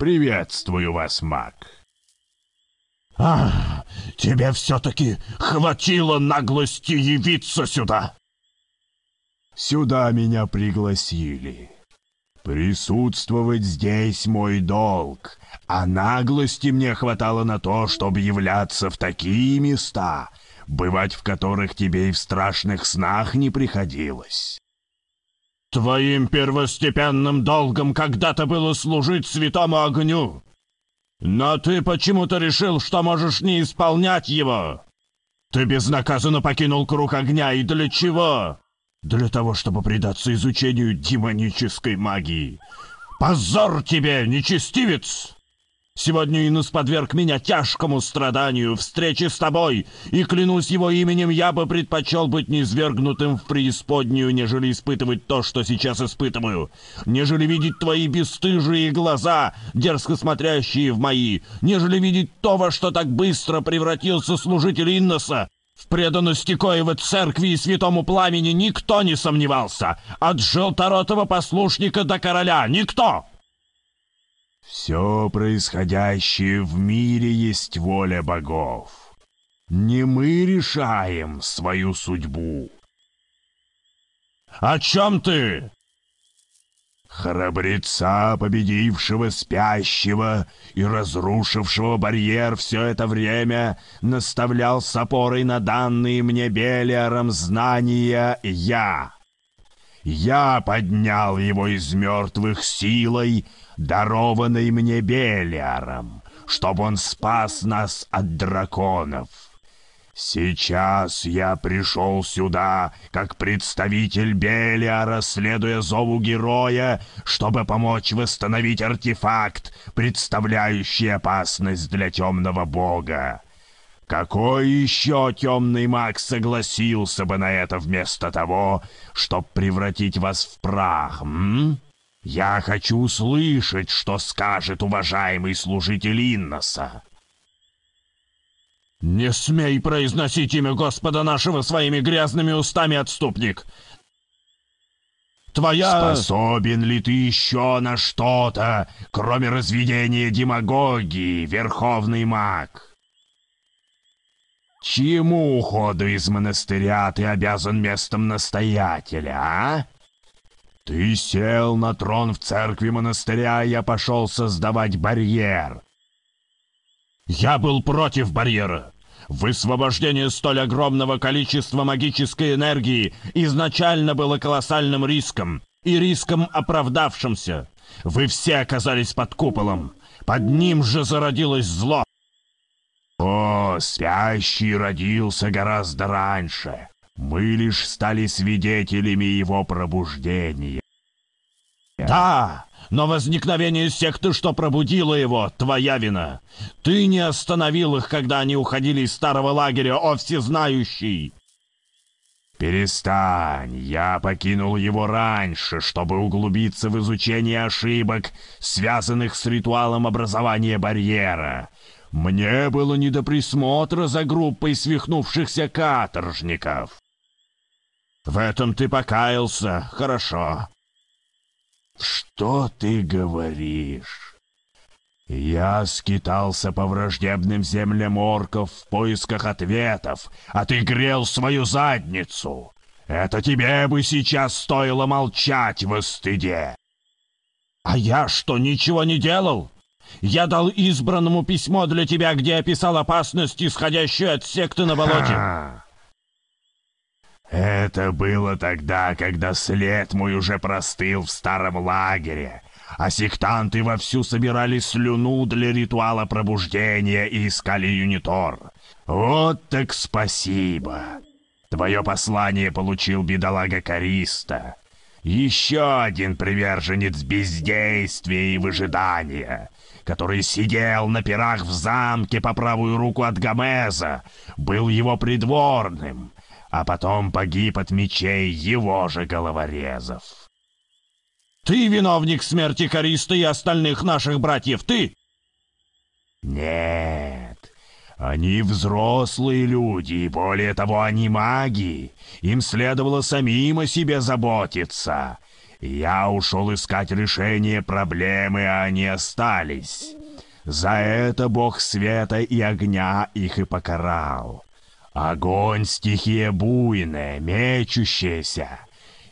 Приветствую вас, маг. А, тебе все-таки хватило наглости явиться сюда. Сюда меня пригласили. Присутствовать здесь мой долг, а наглости мне хватало на то, чтобы являться в такие места, бывать в которых тебе и в страшных снах не приходилось. Твоим первостепенным долгом когда-то было служить святому огню. Но ты почему-то решил, что можешь не исполнять его. Ты безнаказанно покинул круг огня, и для чего? Для того, чтобы предаться изучению демонической магии. Позор тебе, нечестивец! Сегодня Инус подверг меня тяжкому страданию, встречи с тобой, и, клянусь его именем, я бы предпочел быть низвергнутым в преисподнюю, нежели испытывать то, что сейчас испытываю, нежели видеть твои бесстыжие глаза, дерзко смотрящие в мои, нежели видеть то, во что так быстро превратился служитель Инноса, в преданности Коева церкви и святому пламени никто не сомневался. От желторотого послушника до короля никто. Все происходящее в мире есть воля богов. Не мы решаем свою судьбу. О чем ты? Храбреца, победившего спящего и разрушившего барьер все это время, наставлял с опорой на данные мне Белиаром знания я. Я поднял его из мертвых силой, дарованной мне Белиаром, чтобы он спас нас от драконов. Сейчас я пришел сюда, как представитель Белиара, следуя зову героя, чтобы помочь восстановить артефакт, представляющий опасность для темного бога. Какой еще темный маг согласился бы на это вместо того, чтобы превратить вас в прах, м? Я хочу слышать, что скажет уважаемый служитель Инноса. «Не смей произносить имя Господа нашего своими грязными устами, отступник! Твоя... Способен ли ты еще на что-то, кроме разведения демагогии, верховный маг?» Чему уходу из монастыря ты обязан местом настоятеля, а? Ты сел на трон в церкви монастыря, я пошел создавать барьер. Я был против барьера. Высвобождение столь огромного количества магической энергии изначально было колоссальным риском, и риском оправдавшимся. Вы все оказались под куполом. Под ним же зародилось зло. О, спящий родился гораздо раньше. Мы лишь стали свидетелями его пробуждения. Да, но возникновение секты, что пробудило его, твоя вина. Ты не остановил их, когда они уходили из старого лагеря, о всезнающий. Перестань, я покинул его раньше, чтобы углубиться в изучение ошибок, связанных с ритуалом образования барьера. Мне было не до присмотра за группой свихнувшихся каторжников. В этом ты покаялся, хорошо. Что ты говоришь? Я скитался по враждебным землям орков в поисках ответов, а ты грел свою задницу. Это тебе бы сейчас стоило молчать во стыде. А я что, ничего не делал? Я дал избранному письмо для тебя, где описал опасность, исходящую от секты на болоте. Ха. Это было тогда, когда след мой уже простыл в старом лагере, а сектанты вовсю собирали слюну для ритуала пробуждения и искали юнитор. Вот так спасибо. Твое послание получил бедолага Кариста. Еще один приверженец бездействия и выжидания — который сидел на пирах в замке по правую руку от Гомеза, был его придворным, а потом погиб от мечей его же головорезов. «Ты виновник смерти Користа и остальных наших братьев, ты?» «Нет, они взрослые люди, и более того, они маги. Им следовало самим о себе заботиться». Я ушел искать решение проблемы, а они остались. За это бог света и огня их и покарал. Огонь — стихия буйная, мечущаяся.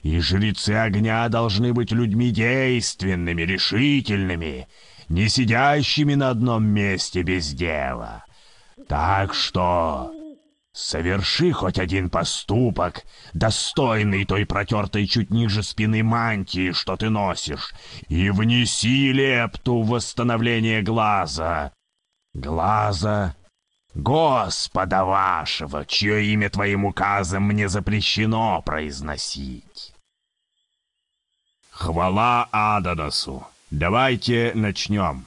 И жрецы огня должны быть людьми действенными, решительными, не сидящими на одном месте без дела. Так что Соверши хоть один поступок, достойный той протертой чуть ниже спины мантии, что ты носишь, и внеси лепту в восстановление глаза. Глаза Господа вашего, чье имя твоим указом мне запрещено произносить. Хвала Адоносу! Давайте начнем.